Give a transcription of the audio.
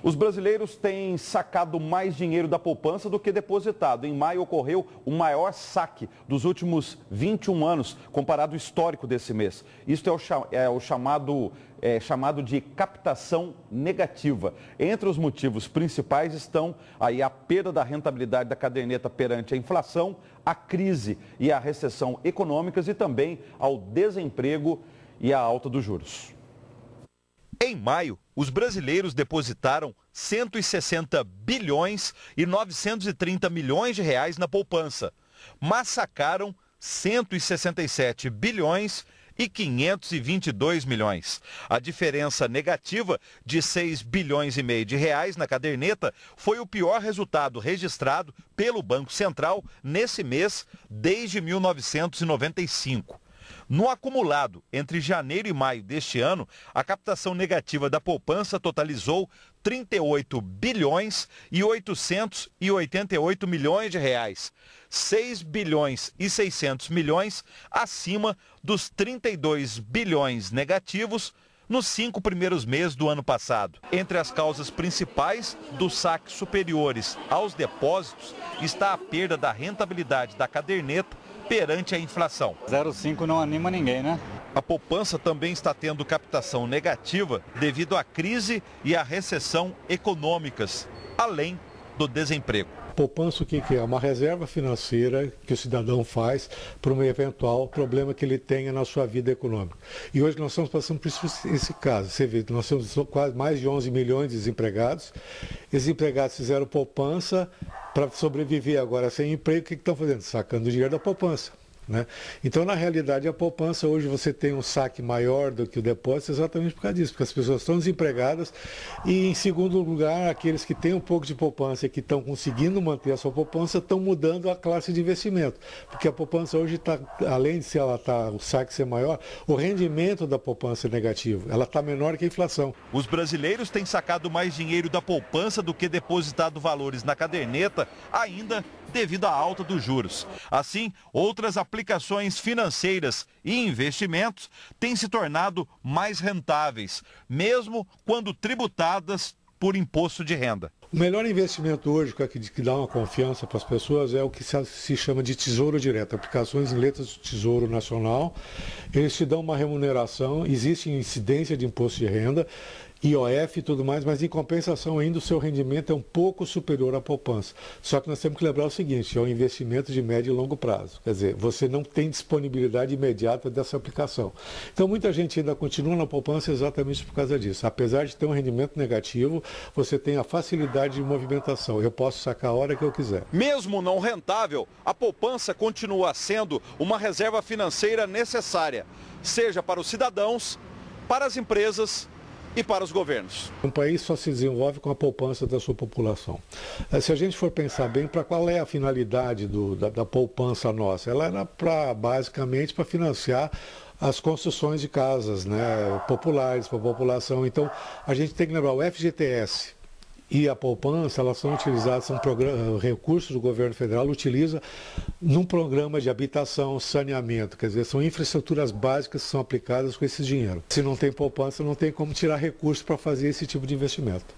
Os brasileiros têm sacado mais dinheiro da poupança do que depositado. Em maio ocorreu o maior saque dos últimos 21 anos, comparado ao histórico desse mês. Isto é o, é o chamado, é, chamado de captação negativa. Entre os motivos principais estão aí a perda da rentabilidade da caderneta perante a inflação, a crise e a recessão econômicas e também ao desemprego e à alta dos juros. Em maio, os brasileiros depositaram 160 bilhões e 930 milhões de reais na poupança. Massacaram 167 bilhões e 522 milhões. A diferença negativa de 6 bilhões e meio de reais na caderneta foi o pior resultado registrado pelo Banco Central nesse mês desde 1995. No acumulado, entre janeiro e maio deste ano, a captação negativa da poupança totalizou 38 bilhões e 888 milhões de reais, 6 bilhões e 600 milhões acima dos 32 bilhões negativos nos cinco primeiros meses do ano passado. Entre as causas principais dos saques superiores aos depósitos está a perda da rentabilidade da caderneta perante a inflação. 0,5 não anima ninguém, né? A poupança também está tendo captação negativa devido à crise e à recessão econômicas, além do desemprego. Poupança o que é? Uma reserva financeira que o cidadão faz para um eventual problema que ele tenha na sua vida econômica. E hoje nós estamos passando por esse caso. Você vê, nós temos quase mais de 11 milhões de desempregados. Esses empregados fizeram poupança, para sobreviver agora sem emprego, o que estão fazendo? Sacando dinheiro da poupança. Né? Então, na realidade, a poupança hoje você tem um saque maior do que o depósito exatamente por causa disso, porque as pessoas estão desempregadas e, em segundo lugar, aqueles que têm um pouco de poupança e que estão conseguindo manter a sua poupança estão mudando a classe de investimento, porque a poupança hoje está, além de se ela tá, o saque ser maior, o rendimento da poupança é negativo, ela está menor que a inflação. Os brasileiros têm sacado mais dinheiro da poupança do que depositado valores na caderneta, ainda devido à alta dos juros. Assim, outras aplicações financeiras e investimentos têm se tornado mais rentáveis, mesmo quando tributadas por imposto de renda. O melhor investimento hoje, que, é dá uma confiança para as pessoas, é o que se chama de tesouro direto, aplicações em letras do Tesouro Nacional. Eles te dão uma remuneração, existe incidência de imposto de renda, IOF e tudo mais, mas em compensação ainda o seu rendimento é um pouco superior à poupança. Só que nós temos que lembrar o seguinte, é um investimento de médio e longo prazo. Quer dizer, você não tem disponibilidade imediata dessa aplicação. Então muita gente ainda continua na poupança exatamente por causa disso. Apesar de ter um rendimento negativo, você tem a facilidade liberdade de movimentação. Eu posso sacar a hora que eu quiser. Mesmo não rentável, a poupança continua sendo uma reserva financeira necessária, seja para os cidadãos, para as empresas e para os governos. Um país só se desenvolve com a poupança da sua população. Eh, se a gente for pensar bem, para qual é a finalidade do, da, da poupança nossa? Ela era para basicamente para financiar as construções de casas né, populares para a população. Então, a gente tem que lembrar, o FGTS, e a poupança, elas são utilizadas, são eh, recursos do governo federal utiliza num programa de habitação, saneamento, quer dizer, são infraestruturas básicas que são aplicadas com esse dinheiro. Se não tem poupança, não tem como tirar recursos para fazer esse tipo de investimento.